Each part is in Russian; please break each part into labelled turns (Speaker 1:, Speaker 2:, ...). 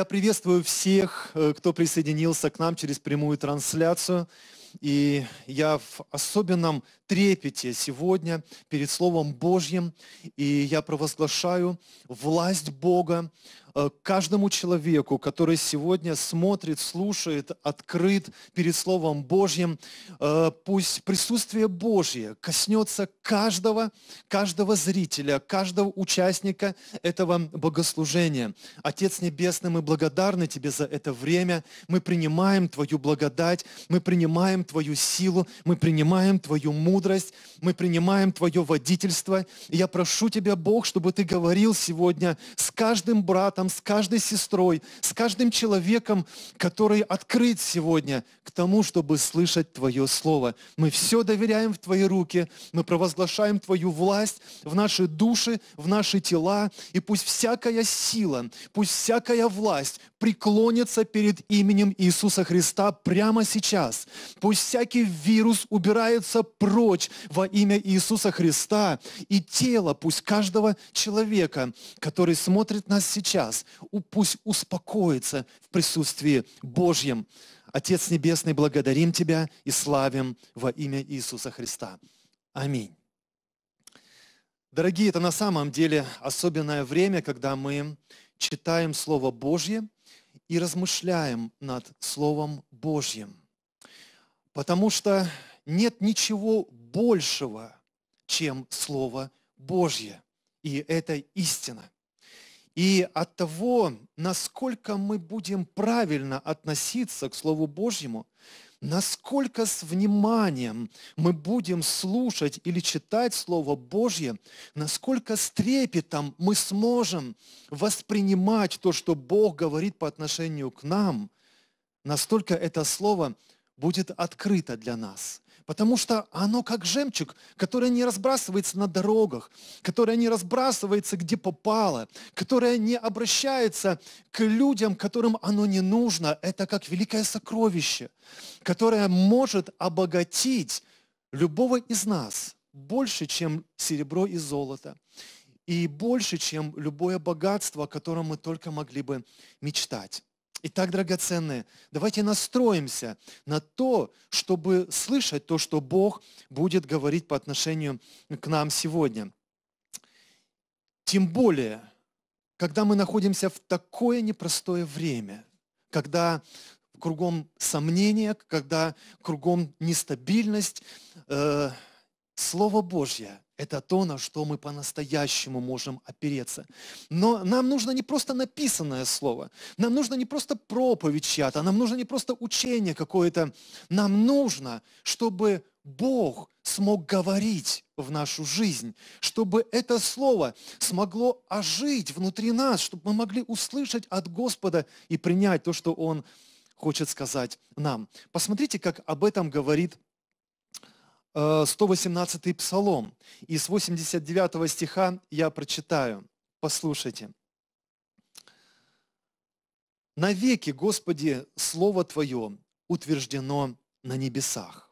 Speaker 1: Я приветствую всех, э, кто присоединился к нам через прямую трансляцию. И я в особенном трепете сегодня перед Словом Божьим, и я провозглашаю власть Бога Э, каждому человеку, который сегодня смотрит, слушает, открыт перед Словом Божьим. Э, пусть присутствие Божье коснется каждого, каждого зрителя, каждого участника этого богослужения. Отец Небесный, мы благодарны Тебе за это время. Мы принимаем Твою благодать, мы принимаем Твою силу, мы принимаем Твою мудрость, мы принимаем Твое водительство. И я прошу Тебя, Бог, чтобы Ты говорил сегодня с каждым братом, братом, с каждой сестрой, с каждым человеком, который открыт сегодня к тому, чтобы слышать Твое Слово. Мы все доверяем в Твои руки, мы провозглашаем Твою власть в наши души, в наши тела, и пусть всякая сила, пусть всякая власть, преклонятся перед именем Иисуса Христа прямо сейчас. Пусть всякий вирус убирается прочь во имя Иисуса Христа. И тело пусть каждого человека, который смотрит нас сейчас, пусть успокоится в присутствии Божьем. Отец Небесный, благодарим Тебя и славим во имя Иисуса Христа. Аминь. Дорогие, это на самом деле особенное время, когда мы читаем Слово Божье – и размышляем над Словом Божьим. Потому что нет ничего большего, чем Слово Божье. И это истина. И от того, насколько мы будем правильно относиться к Слову Божьему, насколько с вниманием мы будем слушать или читать Слово Божье, насколько с трепетом мы сможем воспринимать то, что Бог говорит по отношению к нам, настолько это Слово будет открыто для нас. Потому что оно как жемчуг, которое не разбрасывается на дорогах, которое не разбрасывается где попало, которое не обращается к людям, которым оно не нужно. Это как великое сокровище, которое может обогатить любого из нас больше, чем серебро и золото, и больше, чем любое богатство, о котором мы только могли бы мечтать. Итак, драгоценные, давайте настроимся на то, чтобы слышать то, что Бог будет говорить по отношению к нам сегодня. Тем более, когда мы находимся в такое непростое время, когда кругом сомнения, когда кругом нестабильность, э, Слово Божье это то, на что мы по-настоящему можем опереться. Но нам нужно не просто написанное слово, нам нужно не просто проповедь чья-то, а нам нужно не просто учение какое-то, нам нужно, чтобы Бог смог говорить в нашу жизнь, чтобы это слово смогло ожить внутри нас, чтобы мы могли услышать от Господа и принять то, что Он хочет сказать нам. Посмотрите, как об этом говорит 118 э, псалом. И с 89 стиха я прочитаю. Послушайте. «Навеки, Господи, Слово Твое утверждено на небесах.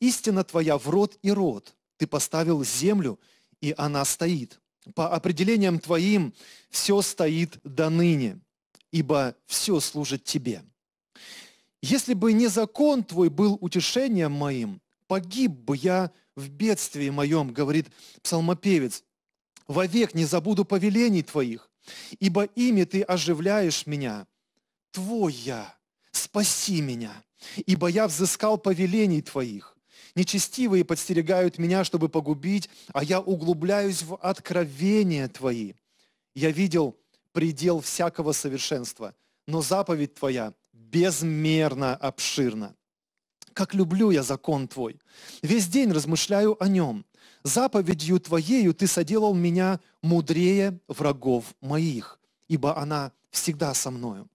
Speaker 1: Истина Твоя в род и род. Ты поставил землю, и она стоит. По определениям Твоим все стоит до ныне, ибо все служит Тебе. Если бы не закон Твой был утешением моим, погиб бы я в бедствии моем, говорит псалмопевец, вовек не забуду повелений твоих, ибо ими ты оживляешь меня. Твой я, спаси меня, ибо я взыскал повелений твоих. Нечестивые подстерегают меня, чтобы погубить, а я углубляюсь в откровения твои. Я видел предел всякого совершенства, но заповедь твоя безмерно обширна как люблю я закон Твой. Весь день размышляю о нем. Заповедью Твоею Ты соделал меня мудрее врагов моих, ибо она всегда со мною.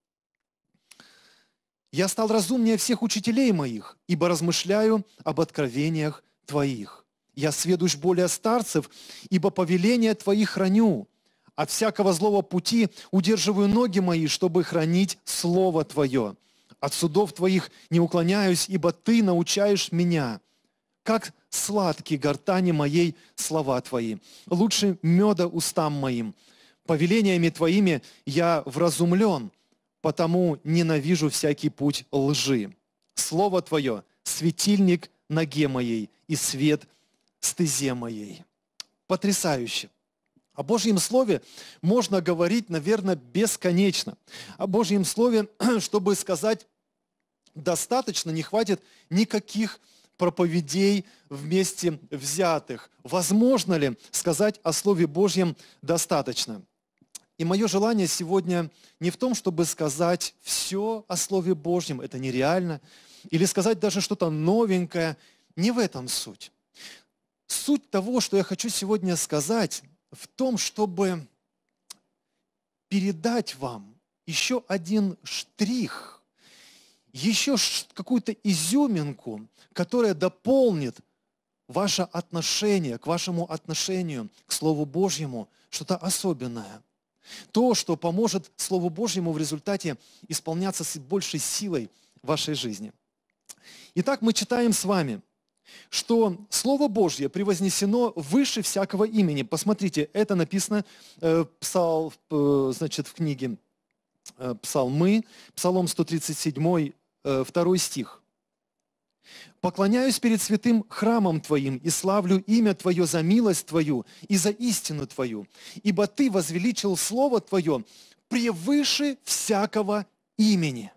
Speaker 1: Я стал разумнее всех учителей моих, ибо размышляю об откровениях Твоих. Я сведущ более старцев, ибо повеления Твои храню. От всякого злого пути удерживаю ноги мои, чтобы хранить Слово Твое. От судов Твоих не уклоняюсь, ибо Ты научаешь меня. Как сладкие гортани моей слова Твои, лучше меда устам моим. Повелениями Твоими я вразумлен, потому ненавижу всякий путь лжи. Слово Твое – светильник ноге моей и свет стезе моей. Потрясающе. О Божьем Слове можно говорить, наверное, бесконечно. О Божьем Слове, чтобы сказать достаточно, не хватит никаких проповедей вместе взятых. Возможно ли сказать о Слове Божьем достаточно? И мое желание сегодня не в том, чтобы сказать все о Слове Божьем, это нереально, или сказать даже что-то новенькое, не в этом суть. Суть того, что я хочу сегодня сказать, в том, чтобы передать вам еще один штрих еще какую-то изюминку, которая дополнит ваше отношение, к вашему отношению к Слову Божьему, что-то особенное. То, что поможет Слову Божьему в результате исполняться с большей силой в вашей жизни. Итак, мы читаем с вами, что Слово Божье превознесено выше всякого имени. Посмотрите, это написано э, псал, э, значит, в книге э, Псалмы, Псалом 137, Э, второй стих. «Поклоняюсь перед святым храмом Твоим и славлю имя Твое за милость Твою и за истину Твою, ибо Ты возвеличил Слово Твое превыше всякого имени».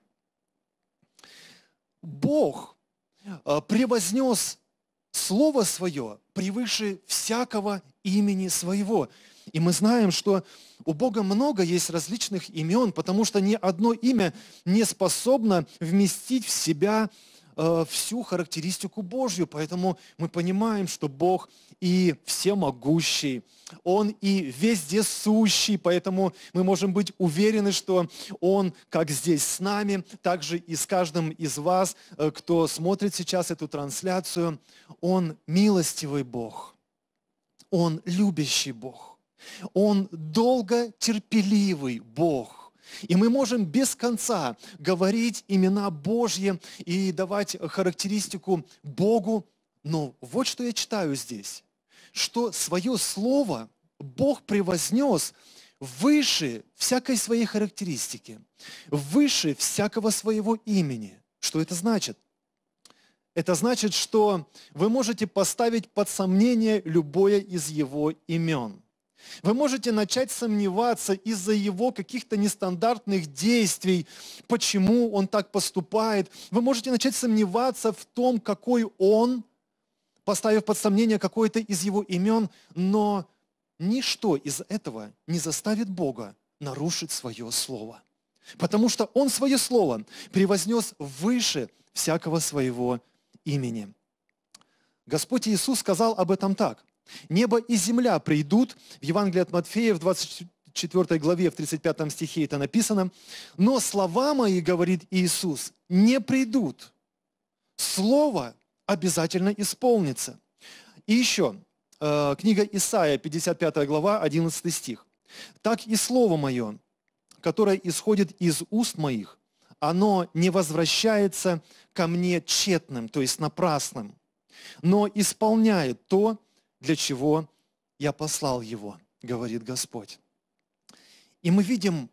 Speaker 1: Бог э, превознес Слово Свое превыше всякого имени Своего. И мы знаем, что у Бога много есть различных имен, потому что ни одно имя не способно вместить в себя э, всю характеристику Божью. Поэтому мы понимаем, что Бог и всемогущий, Он и вездесущий, поэтому мы можем быть уверены, что Он как здесь с нами, так же и с каждым из вас, э, кто смотрит сейчас эту трансляцию. Он милостивый Бог, Он любящий Бог. Он долго терпеливый Бог. И мы можем без конца говорить имена Божьи и давать характеристику Богу. Но вот что я читаю здесь, что свое слово Бог превознес выше всякой своей характеристики, выше всякого своего имени. Что это значит? Это значит, что вы можете поставить под сомнение любое из его имен – вы можете начать сомневаться из-за его каких-то нестандартных действий, почему он так поступает. Вы можете начать сомневаться в том, какой он, поставив под сомнение какое-то из его имен, но ничто из этого не заставит Бога нарушить свое слово. Потому что он свое слово превознес выше всякого своего имени. Господь Иисус сказал об этом так. Небо и земля придут. В Евангелии от Матфея в 24 главе, в 35 стихе это написано. Но слова мои, говорит Иисус, не придут. Слово обязательно исполнится. И еще, э, книга Исаия, 55 глава, 11 стих. «Так и слово мое, которое исходит из уст моих, оно не возвращается ко мне тщетным, то есть напрасным, но исполняет то, для чего я послал его, говорит Господь. И мы видим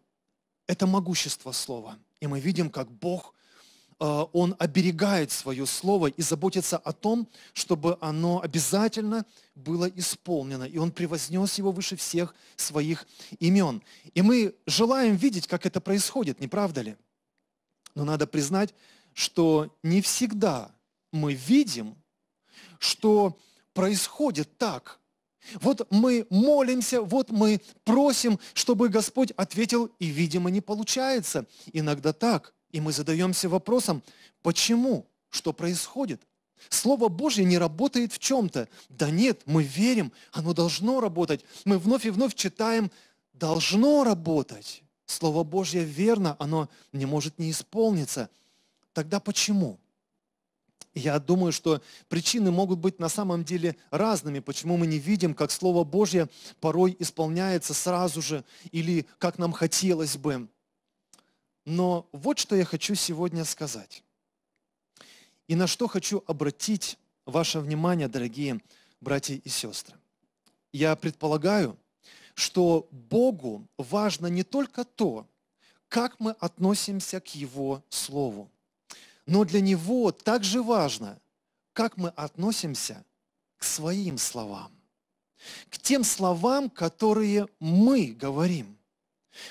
Speaker 1: это могущество слова. И мы видим, как Бог, э, Он оберегает свое слово и заботится о том, чтобы оно обязательно было исполнено. И Он превознес его выше всех своих имен. И мы желаем видеть, как это происходит, не правда ли? Но надо признать, что не всегда мы видим, что происходит так. Вот мы молимся, вот мы просим, чтобы Господь ответил, и, видимо, не получается. Иногда так. И мы задаемся вопросом, почему? Что происходит? Слово Божье не работает в чем-то. Да нет, мы верим, оно должно работать. Мы вновь и вновь читаем, должно работать. Слово Божье верно, оно не может не исполниться. Тогда почему? я думаю, что причины могут быть на самом деле разными, почему мы не видим, как Слово Божье порой исполняется сразу же или как нам хотелось бы. Но вот что я хочу сегодня сказать. И на что хочу обратить ваше внимание, дорогие братья и сестры. Я предполагаю, что Богу важно не только то, как мы относимся к Его Слову, но для него также важно, как мы относимся к своим словам, к тем словам, которые мы говорим.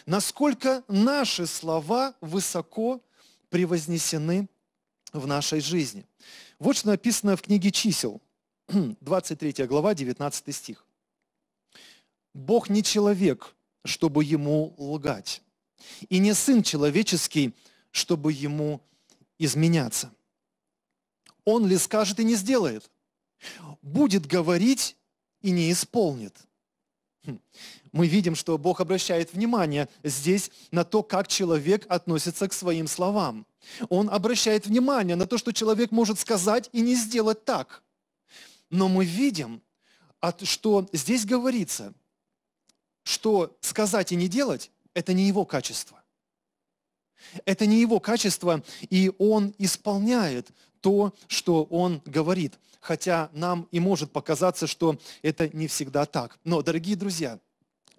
Speaker 1: Насколько наши слова высоко превознесены в нашей жизни. Вот что написано в книге чисел, 23 глава, 19 стих. Бог не человек, чтобы ему лгать, и не сын человеческий, чтобы ему изменяться. Он ли скажет и не сделает? Будет говорить и не исполнит. Хм. Мы видим, что Бог обращает внимание здесь на то, как человек относится к своим словам. Он обращает внимание на то, что человек может сказать и не сделать так. Но мы видим, что здесь говорится, что сказать и не делать – это не его качество. Это не его качество, и он исполняет то, что он говорит. Хотя нам и может показаться, что это не всегда так. Но, дорогие друзья,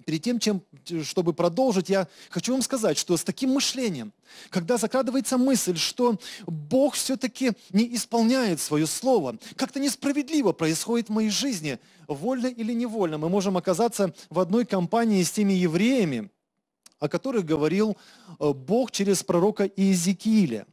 Speaker 1: перед тем, чем, чтобы продолжить, я хочу вам сказать, что с таким мышлением, когда закрадывается мысль, что Бог все-таки не исполняет свое слово, как-то несправедливо происходит в моей жизни, вольно или невольно, мы можем оказаться в одной компании с теми евреями, о которых говорил э, Бог через пророка Иезекииля.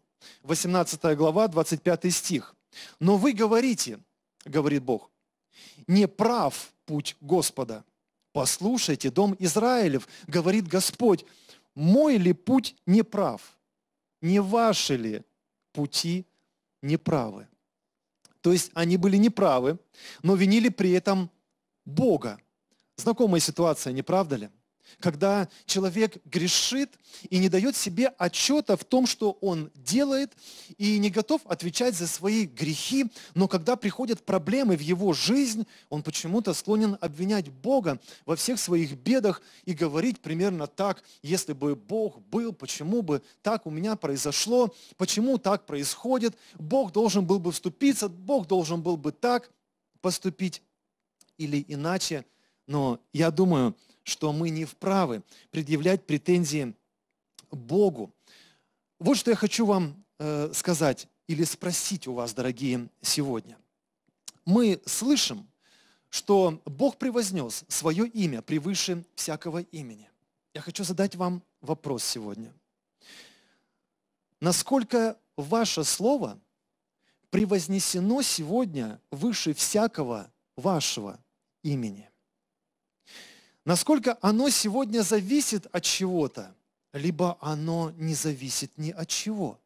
Speaker 1: 18 глава, 25 стих. «Но вы говорите, — говорит Бог, — не прав путь Господа. Послушайте, дом Израилев, — говорит Господь, — мой ли путь неправ? Не ваши ли пути неправы?» То есть они были неправы, но винили при этом Бога. Знакомая ситуация, не правда ли? когда человек грешит и не дает себе отчета в том, что он делает, и не готов отвечать за свои грехи, но когда приходят проблемы в его жизнь, он почему-то склонен обвинять Бога во всех своих бедах и говорить примерно так, если бы Бог был, почему бы так у меня произошло, почему так происходит, Бог должен был бы вступиться, Бог должен был бы так поступить или иначе. Но я думаю, что мы не вправы предъявлять претензии Богу. Вот что я хочу вам э, сказать или спросить у вас, дорогие, сегодня. Мы слышим, что Бог превознес свое имя превыше всякого имени. Я хочу задать вам вопрос сегодня. Насколько ваше слово превознесено сегодня выше всякого вашего имени? насколько оно сегодня зависит от чего-то, либо оно не зависит ни от чего.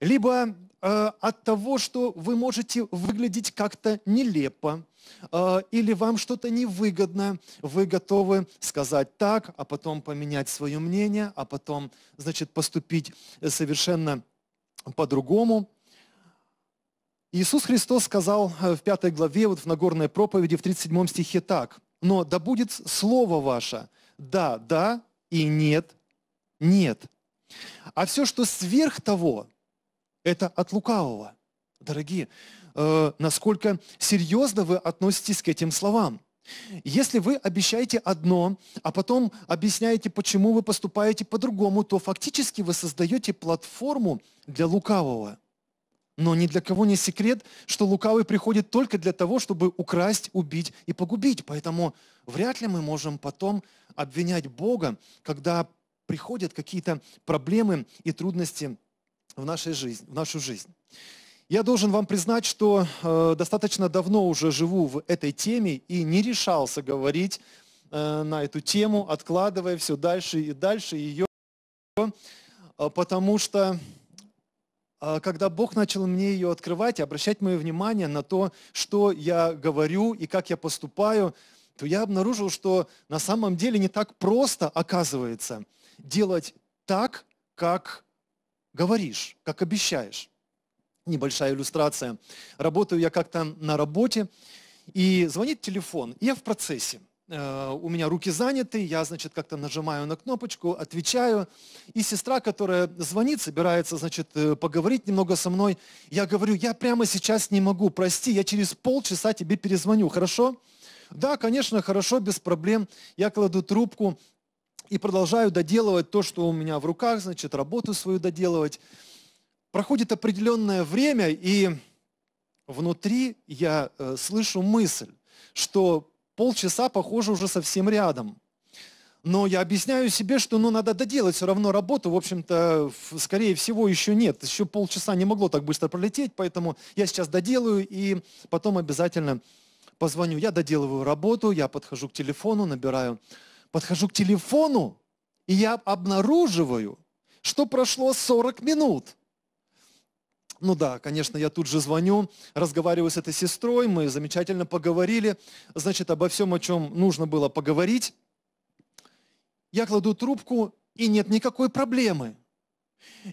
Speaker 1: Либо э, от того, что вы можете выглядеть как-то нелепо, э, или вам что-то невыгодно, вы готовы сказать так, а потом поменять свое мнение, а потом, значит, поступить совершенно по-другому. Иисус Христос сказал э, в пятой главе, вот в Нагорной проповеди, в 37 стихе так – но да будет слово ваше, да, да и нет, нет. А все, что сверх того, это от лукавого. Дорогие, э, насколько серьезно вы относитесь к этим словам? Если вы обещаете одно, а потом объясняете, почему вы поступаете по-другому, то фактически вы создаете платформу для лукавого – но ни для кого не секрет, что лукавый приходит только для того, чтобы украсть, убить и погубить. Поэтому вряд ли мы можем потом обвинять Бога, когда приходят какие-то проблемы и трудности в, нашей жизнь, в нашу жизнь. Я должен вам признать, что э, достаточно давно уже живу в этой теме и не решался говорить э, на эту тему, откладывая все дальше и дальше ее, э, потому что а, когда Бог начал мне ее открывать и обращать мое внимание на то, что я говорю и как я поступаю, то я обнаружил, что на самом деле не так просто, оказывается, делать так, как говоришь, как обещаешь. Небольшая иллюстрация. Работаю я как-то на работе, и звонит телефон, и я в процессе. Э, у меня руки заняты, я, значит, как-то нажимаю на кнопочку, отвечаю. И сестра, которая звонит, собирается, значит, э, поговорить немного со мной, я говорю, я прямо сейчас не могу, прости, я через полчаса тебе перезвоню, хорошо? Да, конечно, хорошо, без проблем. Я кладу трубку и продолжаю доделывать то, что у меня в руках, значит, работу свою доделывать. Проходит определенное время, и внутри я э, слышу мысль, что полчаса, похоже, уже совсем рядом. Но я объясняю себе, что ну, надо доделать все равно работу, в общем-то, скорее всего, еще нет. Еще полчаса не могло так быстро пролететь, поэтому я сейчас доделаю и потом обязательно позвоню. Я доделываю работу, я подхожу к телефону, набираю. Подхожу к телефону, и я обнаруживаю, что прошло 40 минут. Ну да, конечно, я тут же звоню, разговариваю с этой сестрой, мы замечательно поговорили, значит, обо всем, о чем нужно было поговорить. Я кладу трубку, и нет никакой проблемы.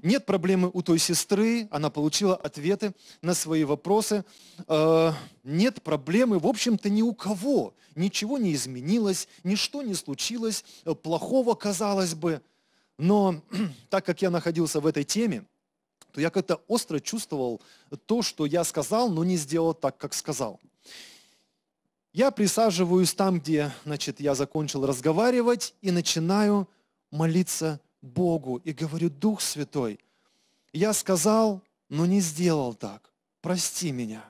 Speaker 1: Нет проблемы у той сестры, она получила ответы на свои вопросы. Э, нет проблемы, в общем-то, ни у кого. Ничего не изменилось, ничто не случилось, э, плохого, казалось бы. Но так как я находился в этой теме, то я как-то остро чувствовал то, что я сказал, но не сделал так, как сказал. Я присаживаюсь там, где, значит, я закончил разговаривать и начинаю молиться Богу и говорю, Дух Святой, я сказал, но не сделал так, прости меня.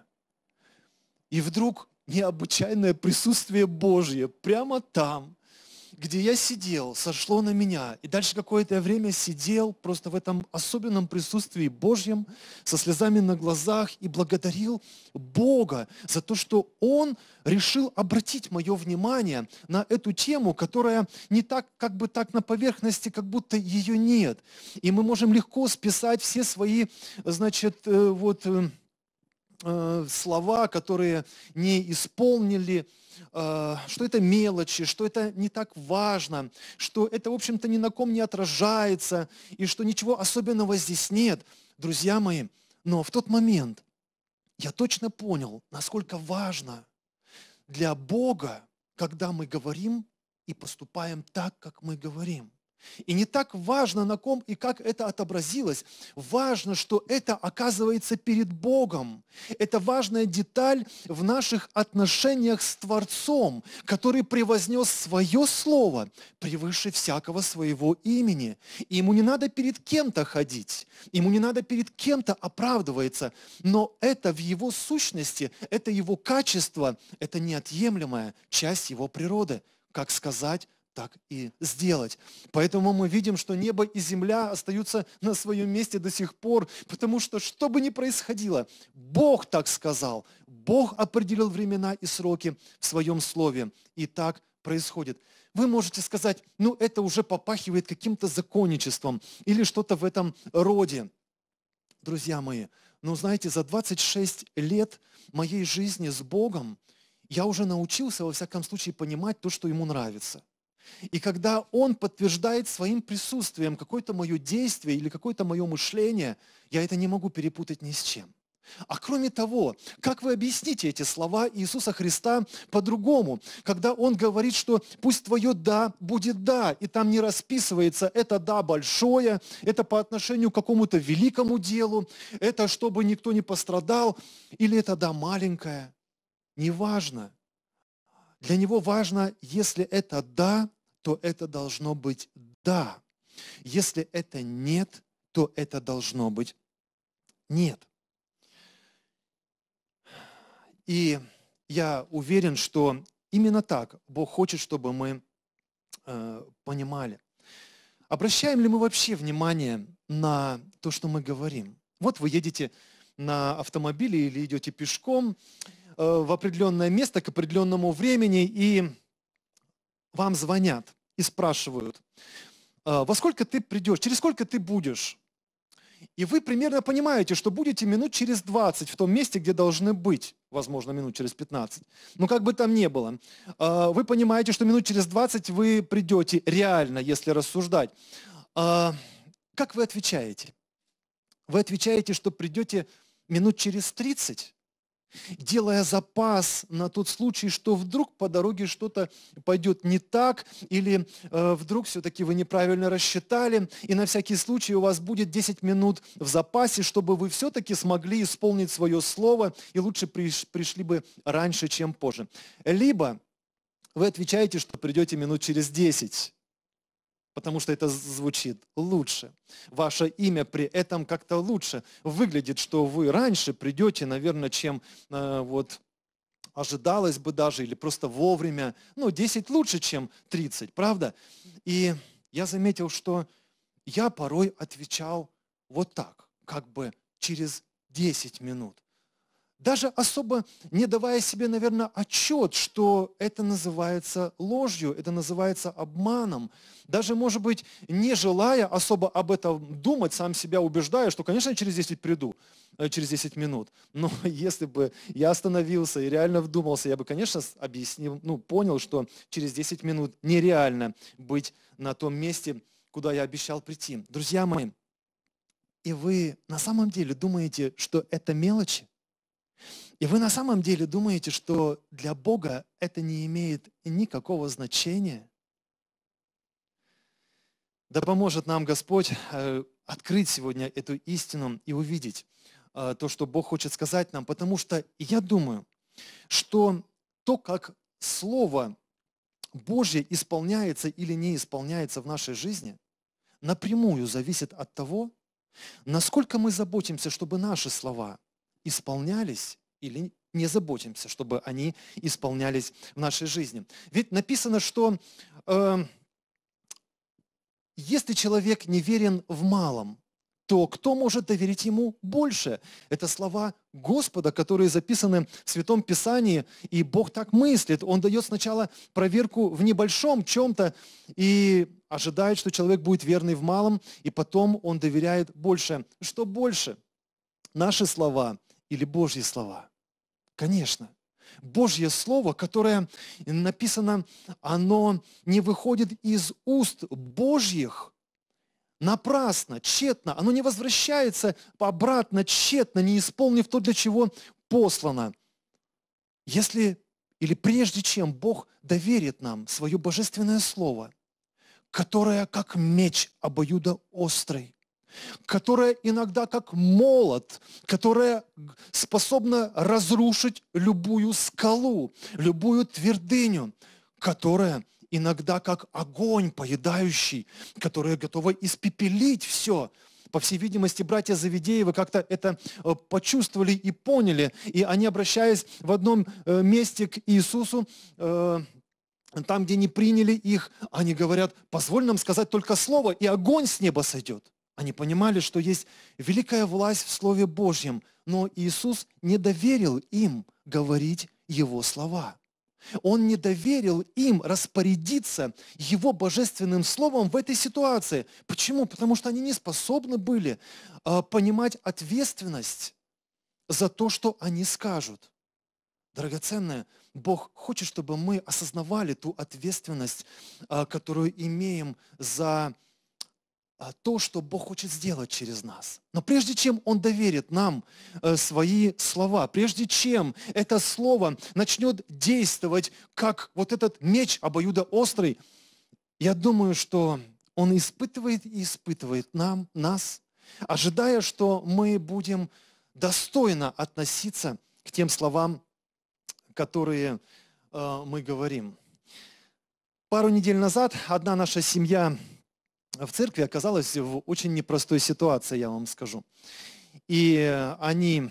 Speaker 1: И вдруг необычайное присутствие Божье прямо там, где я сидел, сошло на меня. И дальше какое-то время сидел просто в этом особенном присутствии Божьем, со слезами на глазах и благодарил Бога за то, что Он решил обратить мое внимание на эту тему, которая не так, как бы так на поверхности, как будто ее нет. И мы можем легко списать все свои, значит, э, вот э, э, слова, которые не исполнили, Э, что это мелочи, что это не так важно, что это, в общем-то, ни на ком не отражается, и что ничего особенного здесь нет, друзья мои. Но в тот момент я точно понял, насколько важно для Бога, когда мы говорим и поступаем так, как мы говорим. И не так важно, на ком и как это отобразилось. Важно, что это оказывается перед Богом. Это важная деталь в наших отношениях с Творцом, который превознес свое слово превыше всякого своего имени. И ему не надо перед кем-то ходить, ему не надо перед кем-то оправдываться, но это в его сущности, это его качество, это неотъемлемая часть его природы. Как сказать, так и сделать. Поэтому мы видим, что небо и земля остаются на своем месте до сих пор, потому что что бы ни происходило, Бог так сказал, Бог определил времена и сроки в своем слове, и так происходит. Вы можете сказать, ну это уже попахивает каким-то законничеством или что-то в этом роде. Друзья мои, ну знаете, за 26 лет моей жизни с Богом я уже научился, во всяком случае, понимать то, что ему нравится – и когда Он подтверждает своим присутствием какое-то мое действие или какое-то мое мышление, я это не могу перепутать ни с чем. А кроме того, как вы объясните эти слова Иисуса Христа по-другому, когда Он говорит, что пусть твое «да» будет «да», и там не расписывается это «да» большое, это по отношению к какому-то великому делу, это чтобы никто не пострадал, или это «да» маленькое. Неважно. Для Него важно, если это «да», то это должно быть «да». Если это «нет», то это должно быть «нет». И я уверен, что именно так Бог хочет, чтобы мы э, понимали. Обращаем ли мы вообще внимание на то, что мы говорим? Вот вы едете на автомобиле или идете пешком э, в определенное место к определенному времени, и вам звонят и спрашивают, «А, во сколько ты придешь, через сколько ты будешь? И вы примерно понимаете, что будете минут через 20 в том месте, где должны быть, возможно, минут через 15. Но как бы там ни было, а, вы понимаете, что минут через 20 вы придете реально, если рассуждать. А, как вы отвечаете? Вы отвечаете, что придете минут через 30? делая запас на тот случай, что вдруг по дороге что-то пойдет не так, или э, вдруг все-таки вы неправильно рассчитали, и на всякий случай у вас будет 10 минут в запасе, чтобы вы все-таки смогли исполнить свое слово, и лучше приш, пришли бы раньше, чем позже. Либо вы отвечаете, что придете минут через 10, потому что это звучит лучше. Ваше имя при этом как-то лучше выглядит, что вы раньше придете, наверное, чем э, вот ожидалось бы даже, или просто вовремя. Ну, 10 лучше, чем 30, правда? И я заметил, что я порой отвечал вот так, как бы через 10 минут даже особо не давая себе, наверное, отчет, что это называется ложью, это называется обманом. Даже, может быть, не желая особо об этом думать, сам себя убеждая, что, конечно, я через 10 приду, э, через 10 минут. Но если бы я остановился и реально вдумался, я бы, конечно, объяснил, ну, понял, что через 10 минут нереально быть на том месте, куда я обещал прийти. Друзья мои, и вы на самом деле думаете, что это мелочи? И вы на самом деле думаете, что для Бога это не имеет никакого значения? Да поможет нам Господь э, открыть сегодня эту истину и увидеть э, то, что Бог хочет сказать нам, потому что я думаю, что то, как Слово Божье исполняется или не исполняется в нашей жизни, напрямую зависит от того, насколько мы заботимся, чтобы наши слова – исполнялись или не заботимся, чтобы они исполнялись в нашей жизни. Ведь написано, что э, если человек не верен в малом, то кто может доверить ему больше? Это слова Господа, которые записаны в Святом Писании, и Бог так мыслит. Он дает сначала проверку в небольшом чем-то и ожидает, что человек будет верный в малом, и потом он доверяет больше. Что больше? Наши слова, или Божьи слова? Конечно. Божье Слово, которое написано, оно не выходит из уст Божьих напрасно, тщетно, оно не возвращается обратно, тщетно, не исполнив то, для чего послано. Если или прежде чем Бог доверит нам свое божественное Слово, которое как меч обоюдоострый, которая иногда как молот, которая способна разрушить любую скалу, любую твердыню, которая иногда как огонь поедающий, которая готова испепелить все. По всей видимости, братья Завидеевы как-то это э, почувствовали и поняли, и они, обращаясь в одном э, месте к Иисусу, э, там, где не приняли их, они говорят, позволь нам сказать только слово, и огонь с неба сойдет. Они понимали, что есть великая власть в Слове Божьем, но Иисус не доверил им говорить Его слова. Он не доверил им распорядиться Его божественным словом в этой ситуации. Почему? Потому что они не способны были э, понимать ответственность за то, что они скажут. Драгоценное, Бог хочет, чтобы мы осознавали ту ответственность, э, которую имеем за а, то, что Бог хочет сделать через нас. Но прежде чем Он доверит нам э, свои слова, прежде чем это слово начнет действовать, как вот этот меч обоюдоострый, я думаю, что Он испытывает и испытывает нам, нас, ожидая, что мы будем достойно относиться к тем словам, которые э, мы говорим. Пару недель назад одна наша семья в церкви оказалась в очень непростой ситуации, я вам скажу. И они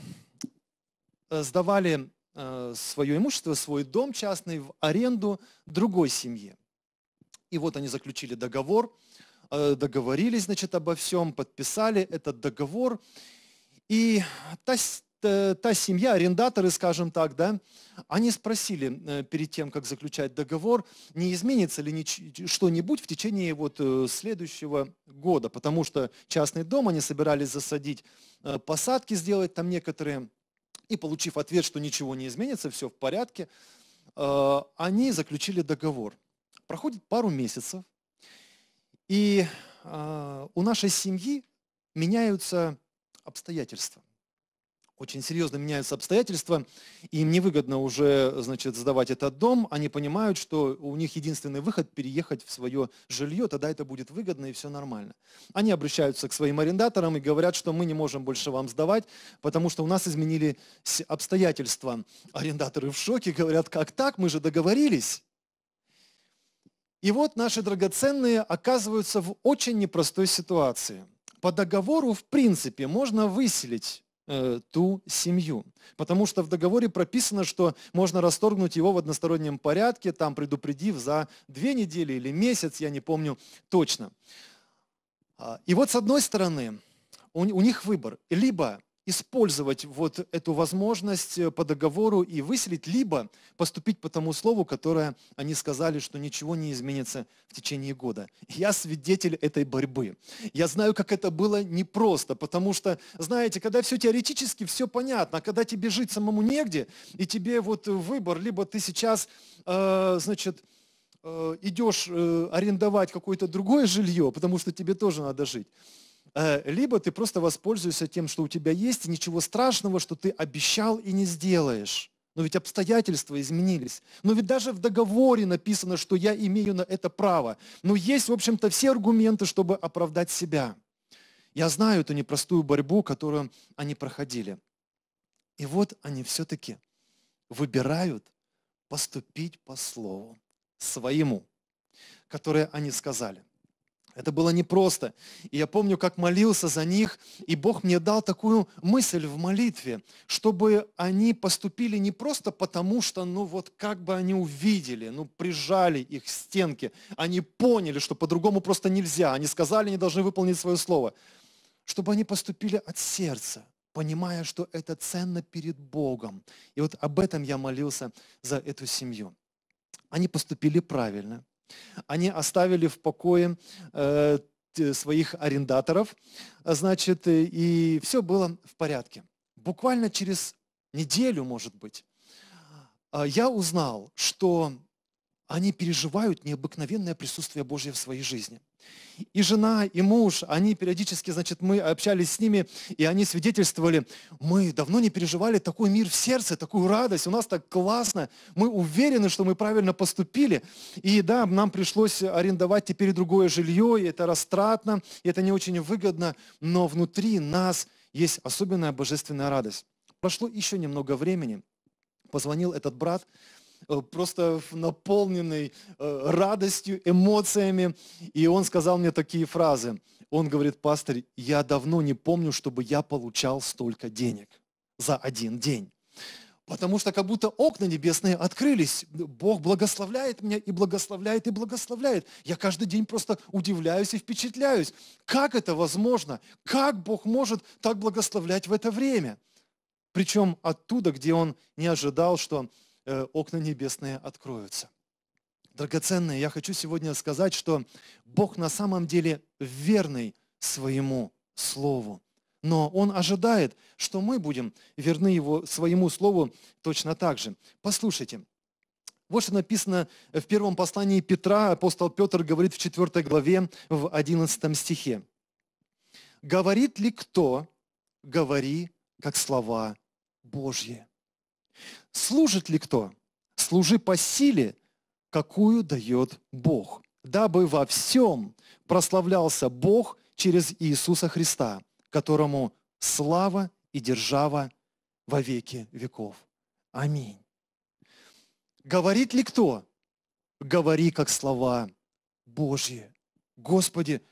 Speaker 1: э, сдавали э, свое имущество, свой дом частный в аренду другой семье. И вот они заключили договор, э, договорились, значит, обо всем, подписали этот договор. И та, Э, та семья, арендаторы, скажем так, да, они спросили э, перед тем, как заключать договор, не изменится ли что-нибудь в течение вот э, следующего года, потому что частный дом они собирались засадить, посадки сделать там некоторые, и получив ответ, что ничего не изменится, все в порядке, они заключили договор. Проходит пару месяцев, и у нашей семьи меняются обстоятельства – очень серьезно меняются обстоятельства, и им невыгодно уже значит, сдавать этот дом, они понимают, что у них единственный выход – переехать в свое жилье, тогда это будет выгодно и все нормально. Они обращаются к своим арендаторам и говорят, что мы не можем больше вам сдавать, потому что у нас изменились обстоятельства. Арендаторы в шоке, говорят, как так, мы же договорились. И вот наши драгоценные оказываются в очень непростой ситуации. По договору, в принципе, можно выселить Э, ту семью. Потому что в договоре прописано, что можно расторгнуть его в одностороннем порядке, там предупредив за две недели или месяц, я не помню точно. А, и вот с одной стороны, у них выбор. Либо использовать вот эту возможность э, по договору и выселить, либо поступить по тому слову, которое они сказали, что ничего не изменится в течение года. Я свидетель этой борьбы. Я знаю, как это было непросто, потому что, знаете, когда все теоретически, все понятно, а когда тебе жить самому негде, и тебе вот выбор, либо ты сейчас, э, значит, э, идешь э, арендовать какое-то другое жилье, потому что тебе тоже надо жить, Э, либо ты просто воспользуешься тем, что у тебя есть, и ничего страшного, что ты обещал и не сделаешь. Но ведь обстоятельства изменились. Но ведь даже в договоре написано, что я имею на это право. Но есть, в общем-то, все аргументы, чтобы оправдать себя. Я знаю эту непростую борьбу, которую они проходили. И вот они все-таки выбирают поступить по слову своему, которое они сказали – это было непросто. И я помню, как молился за них, и Бог мне дал такую мысль в молитве, чтобы они поступили не просто потому, что, ну вот как бы они увидели, ну прижали их стенки, они поняли, что по-другому просто нельзя, они сказали, они должны выполнить свое слово, чтобы они поступили от сердца, понимая, что это ценно перед Богом. И вот об этом я молился за эту семью. Они поступили правильно – они оставили в покое э, своих арендаторов, а, значит, э, и все было в порядке. Буквально через неделю, может быть, а, я узнал, что они переживают необыкновенное присутствие Божье в своей жизни – и жена, и муж, они периодически, значит, мы общались с ними, и они свидетельствовали, мы давно не переживали такой мир в сердце, такую радость, у нас так классно, мы уверены, что мы правильно поступили. И да, нам пришлось арендовать теперь другое жилье, и это растратно, и это не очень выгодно, но внутри нас есть особенная божественная радость. Прошло еще немного времени, позвонил этот брат, Э, просто наполненный э, радостью, эмоциями. И он сказал мне такие фразы. Он говорит, пастор, я давно не помню, чтобы я получал столько денег за один день. Потому что как будто окна небесные открылись. Бог благословляет меня и благословляет, и благословляет. Я каждый день просто удивляюсь и впечатляюсь. Как это возможно? Как Бог может так благословлять в это время? Причем оттуда, где он не ожидал, что Э, окна небесные откроются. Драгоценные, я хочу сегодня сказать, что Бог на самом деле верный своему Слову. Но Он ожидает, что мы будем верны Его своему Слову точно так же. Послушайте, вот что написано в первом послании Петра, апостол Петр говорит в 4 главе, в 11 стихе. «Говорит ли кто, говори, как слова Божьи». Служит ли кто? Служи по силе, какую дает Бог, дабы во всем прославлялся Бог через Иисуса Христа, которому слава и держава во веки веков. Аминь. Говорит ли кто? Говори, как слова Божьи. Господи,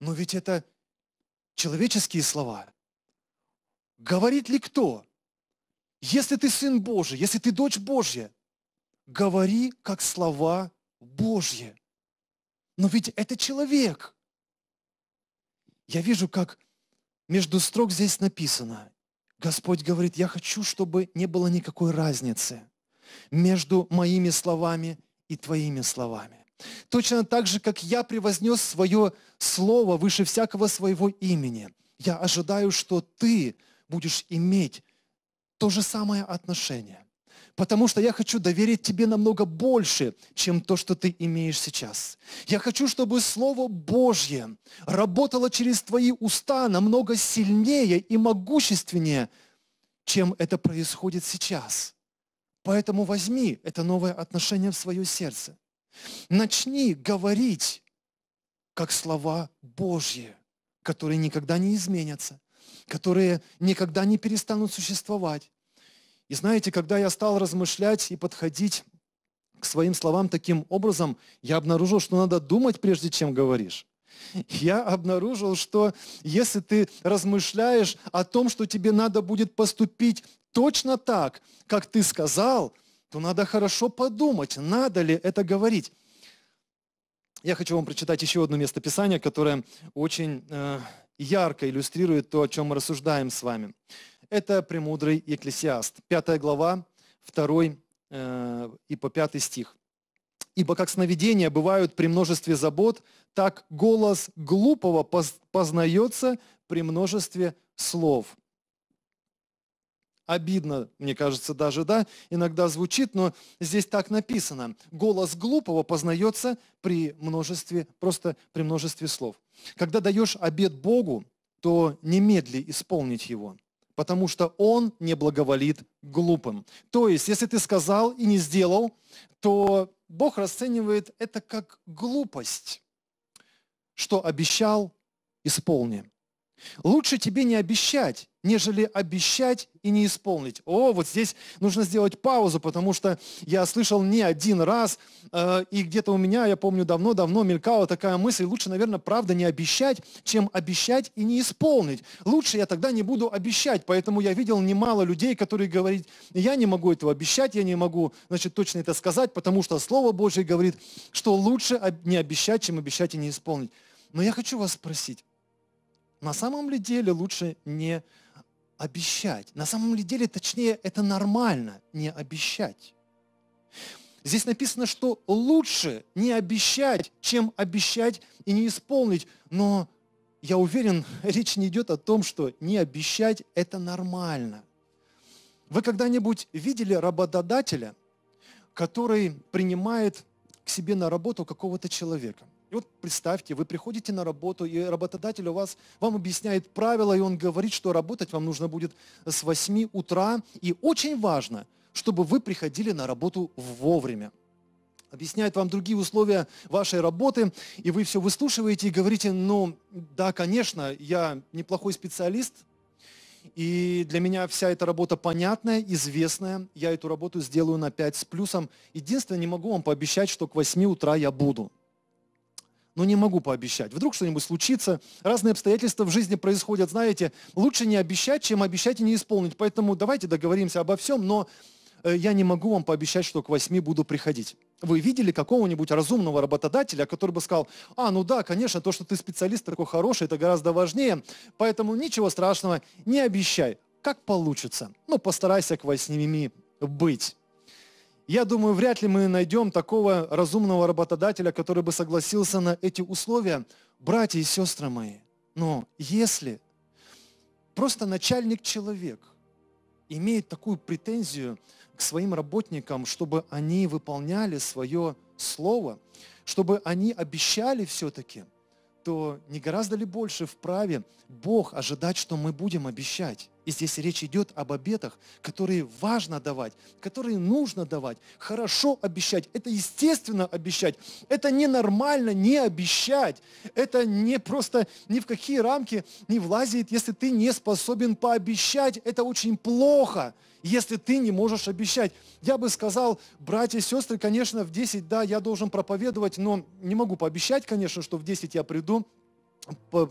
Speaker 1: но ведь это человеческие слова. Говорит ли кто? Если ты сын Божий, если ты дочь Божья, говори как слова Божьи. Но ведь это человек. Я вижу, как между строк здесь написано. Господь говорит, я хочу, чтобы не было никакой разницы между моими словами и твоими словами. Точно так же, как я превознес свое слово выше всякого своего имени. Я ожидаю, что ты будешь иметь то же самое отношение. Потому что я хочу доверить тебе намного больше, чем то, что ты имеешь сейчас. Я хочу, чтобы Слово Божье работало через твои уста намного сильнее и могущественнее, чем это происходит сейчас. Поэтому возьми это новое отношение в свое сердце. Начни говорить, как слова Божьи, которые никогда не изменятся, которые никогда не перестанут существовать. И знаете, когда я стал размышлять и подходить к своим словам таким образом, я обнаружил, что надо думать, прежде чем говоришь. Я обнаружил, что если ты размышляешь о том, что тебе надо будет поступить точно так, как ты сказал, то надо хорошо подумать, надо ли это говорить. Я хочу вам прочитать еще одно местописание, которое очень э, ярко иллюстрирует то, о чем мы рассуждаем с вами. Это премудрый Екклесиаст, 5 глава, 2 э, и по 5 стих. «Ибо как сновидения бывают при множестве забот, так голос глупого познается при множестве слов» обидно, мне кажется, даже, да, иногда звучит, но здесь так написано. Голос глупого познается при множестве, просто при множестве слов. Когда даешь обед Богу, то немедли исполнить его, потому что Он не благоволит глупым. То есть, если ты сказал и не сделал, то Бог расценивает это как глупость. Что обещал, исполни. Лучше тебе не обещать, нежели обещать и не исполнить. О, вот здесь нужно сделать паузу, потому что я слышал не один раз, э, и где-то у меня, я помню, давно-давно мелькала такая мысль, лучше, наверное, правда не обещать, чем обещать и не исполнить. Лучше я тогда не буду обещать, поэтому я видел немало людей, которые говорят, я не могу этого обещать, я не могу, значит, точно это сказать, потому что Слово Божье говорит, что лучше не обещать, чем обещать и не исполнить. Но я хочу вас спросить, на самом ли деле лучше не обещать? обещать. На самом деле, точнее, это нормально не обещать. Здесь написано, что лучше не обещать, чем обещать и не исполнить. Но я уверен, речь не идет о том, что не обещать – это нормально. Вы когда-нибудь видели работодателя, который принимает к себе на работу какого-то человека? И вот представьте, вы приходите на работу, и работодатель у вас, вам объясняет правила, и он говорит, что работать вам нужно будет с 8 утра. И очень важно, чтобы вы приходили на работу вовремя. Объясняет вам другие условия вашей работы, и вы все выслушиваете и говорите, ну да, конечно, я неплохой специалист, и для меня вся эта работа понятная, известная. Я эту работу сделаю на 5 с плюсом. Единственное, не могу вам пообещать, что к 8 утра я буду но не могу пообещать. Вдруг что-нибудь случится, разные обстоятельства в жизни происходят, знаете, лучше не обещать, чем обещать и не исполнить. Поэтому давайте договоримся обо всем, но э, я не могу вам пообещать, что к восьми буду приходить. Вы видели какого-нибудь разумного работодателя, который бы сказал, а, ну да, конечно, то, что ты специалист такой хороший, это гораздо важнее, поэтому ничего страшного, не обещай. Как получится? Ну, постарайся к восьми быть. Я думаю, вряд ли мы найдем такого разумного работодателя, который бы согласился на эти условия, братья и сестры мои. Но если просто начальник человек имеет такую претензию к своим работникам, чтобы они выполняли свое слово, чтобы они обещали все-таки – то не гораздо ли больше вправе Бог ожидать, что мы будем обещать? И здесь речь идет об обетах, которые важно давать, которые нужно давать, хорошо обещать. Это естественно обещать. Это ненормально не обещать. Это не просто ни в какие рамки не влазит, если ты не способен пообещать. Это очень плохо если ты не можешь обещать. Я бы сказал, братья и сестры, конечно, в 10, да, я должен проповедовать, но не могу пообещать, конечно, что в 10 я приду,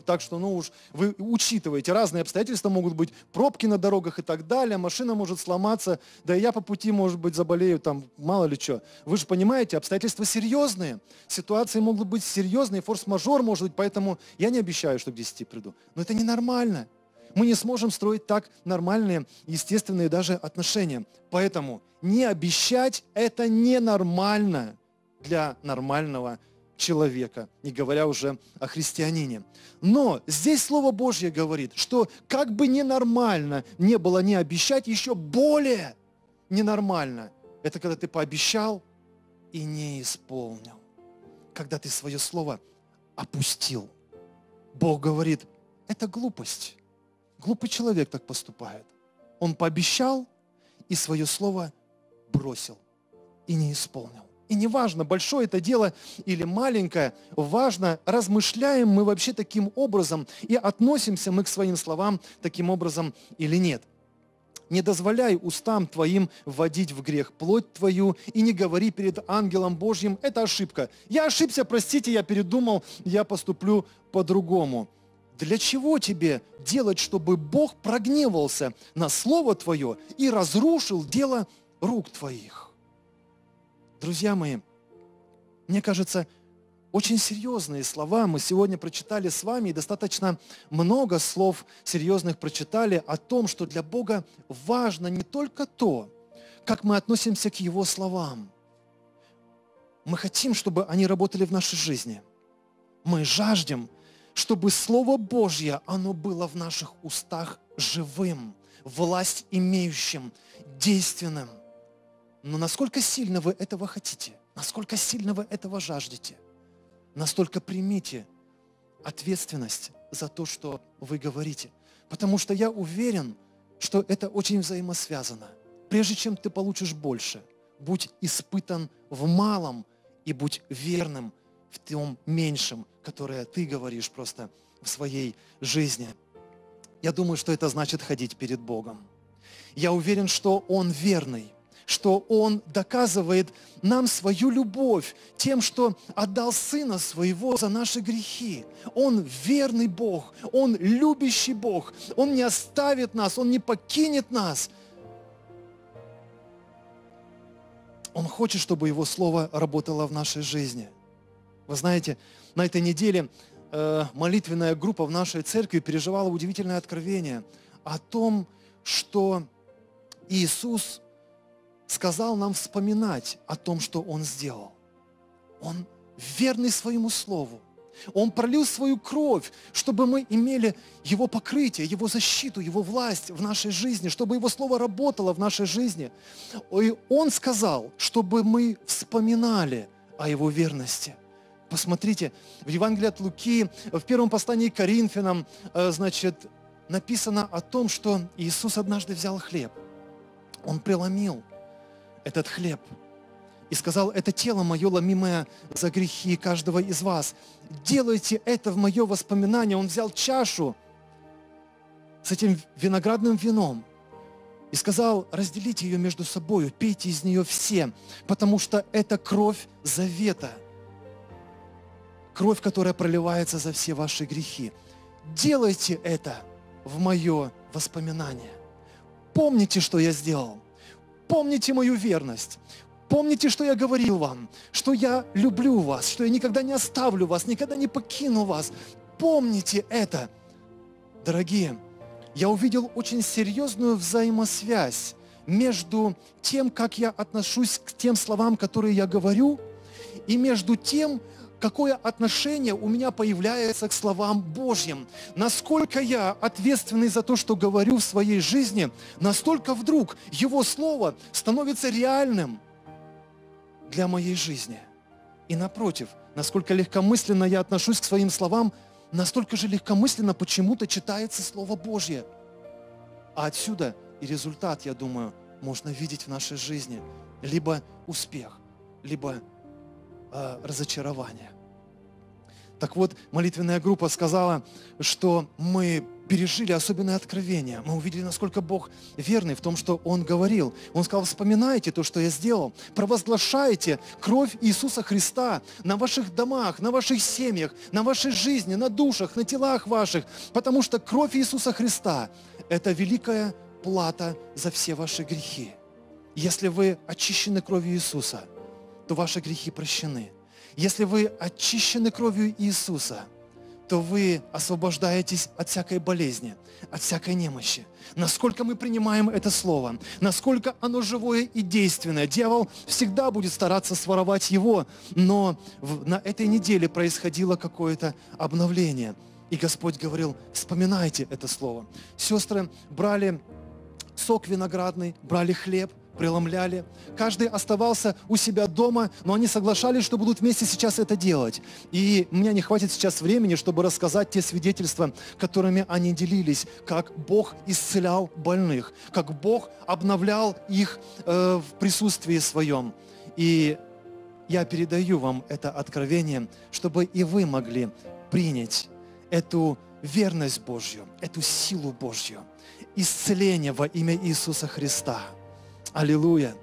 Speaker 1: так что, ну уж, вы учитываете, разные обстоятельства могут быть, пробки на дорогах и так далее, машина может сломаться, да и я по пути, может быть, заболею, там, мало ли что. Вы же понимаете, обстоятельства серьезные, ситуации могут быть серьезные, форс-мажор может быть, поэтому я не обещаю, что к 10 приду. Но это ненормально мы не сможем строить так нормальные, естественные даже отношения. Поэтому не обещать – это ненормально для нормального человека, не говоря уже о христианине. Но здесь Слово Божье говорит, что как бы ненормально не было не обещать, еще более ненормально. Это когда ты пообещал и не исполнил. Когда ты свое слово опустил. Бог говорит, это глупость. Глупый человек так поступает. Он пообещал и свое слово бросил и не исполнил. И неважно, большое это дело или маленькое, важно, размышляем мы вообще таким образом и относимся мы к своим словам таким образом или нет. Не дозволяй устам твоим вводить в грех плоть твою и не говори перед ангелом Божьим, это ошибка. Я ошибся, простите, я передумал, я поступлю по-другому. Для чего тебе делать, чтобы Бог прогневался на слово твое и разрушил дело рук твоих? Друзья мои, мне кажется, очень серьезные слова мы сегодня прочитали с вами, и достаточно много слов серьезных прочитали о том, что для Бога важно не только то, как мы относимся к Его словам. Мы хотим, чтобы они работали в нашей жизни. Мы жаждем, чтобы Слово Божье, оно было в наших устах живым, власть имеющим, действенным. Но насколько сильно вы этого хотите, насколько сильно вы этого жаждете, настолько примите ответственность за то, что вы говорите. Потому что я уверен, что это очень взаимосвязано. Прежде чем ты получишь больше, будь испытан в малом и будь верным – в том меньшем, которое ты говоришь просто в своей жизни. Я думаю, что это значит ходить перед Богом. Я уверен, что Он верный что Он доказывает нам свою любовь тем, что отдал Сына Своего за наши грехи. Он верный Бог, Он любящий Бог, Он не оставит нас, Он не покинет нас. Он хочет, чтобы Его Слово работало в нашей жизни – вы знаете, на этой неделе э, молитвенная группа в нашей церкви переживала удивительное откровение о том, что Иисус сказал нам вспоминать о том, что Он сделал. Он верный своему слову. Он пролил свою кровь, чтобы мы имели Его покрытие, Его защиту, Его власть в нашей жизни, чтобы Его Слово работало в нашей жизни. И Он сказал, чтобы мы вспоминали о Его верности – Посмотрите, в Евангелии от Луки, в первом послании к Коринфянам, э, значит, написано о том, что Иисус однажды взял хлеб. Он преломил этот хлеб и сказал, это тело мое, ломимое за грехи каждого из вас. Делайте это в мое воспоминание. Он взял чашу с этим виноградным вином и сказал, разделите ее между собой, пейте из нее все, потому что это кровь завета – кровь, которая проливается за все ваши грехи. Делайте это в мое воспоминание. Помните, что я сделал. Помните мою верность. Помните, что я говорил вам, что я люблю вас, что я никогда не оставлю вас, никогда не покину вас. Помните это. Дорогие, я увидел очень серьезную взаимосвязь между тем, как я отношусь к тем словам, которые я говорю, и между тем, какое отношение у меня появляется к словам Божьим, насколько я ответственный за то, что говорю в своей жизни, настолько вдруг Его Слово становится реальным для моей жизни. И напротив, насколько легкомысленно я отношусь к своим словам, настолько же легкомысленно почему-то читается Слово Божье. А отсюда и результат, я думаю, можно видеть в нашей жизни. Либо успех, либо э, разочарования. Так вот, молитвенная группа сказала, что мы пережили особенное откровение. Мы увидели, насколько Бог верный в том, что Он говорил. Он сказал, вспоминайте то, что я сделал. Провозглашайте кровь Иисуса Христа на ваших домах, на ваших семьях, на вашей жизни, на душах, на телах ваших. Потому что кровь Иисуса Христа – это великая плата за все ваши грехи. Если вы очищены кровью Иисуса – то ваши грехи прощены. Если вы очищены кровью Иисуса, то вы освобождаетесь от всякой болезни, от всякой немощи. Насколько мы принимаем это слово, насколько оно живое и действенное. Дьявол всегда будет стараться своровать его, но на этой неделе происходило какое-то обновление. И Господь говорил, вспоминайте это слово. Сестры брали сок виноградный, брали хлеб – преломляли. Каждый оставался у себя дома, но они соглашались, что будут вместе сейчас это делать. И у меня не хватит сейчас времени, чтобы рассказать те свидетельства, которыми они делились, как Бог исцелял больных, как Бог обновлял их э, в присутствии своем. И я передаю вам это откровение, чтобы и вы могли принять эту верность Божью, эту силу Божью, исцеление во имя Иисуса Христа. Аллилуйя.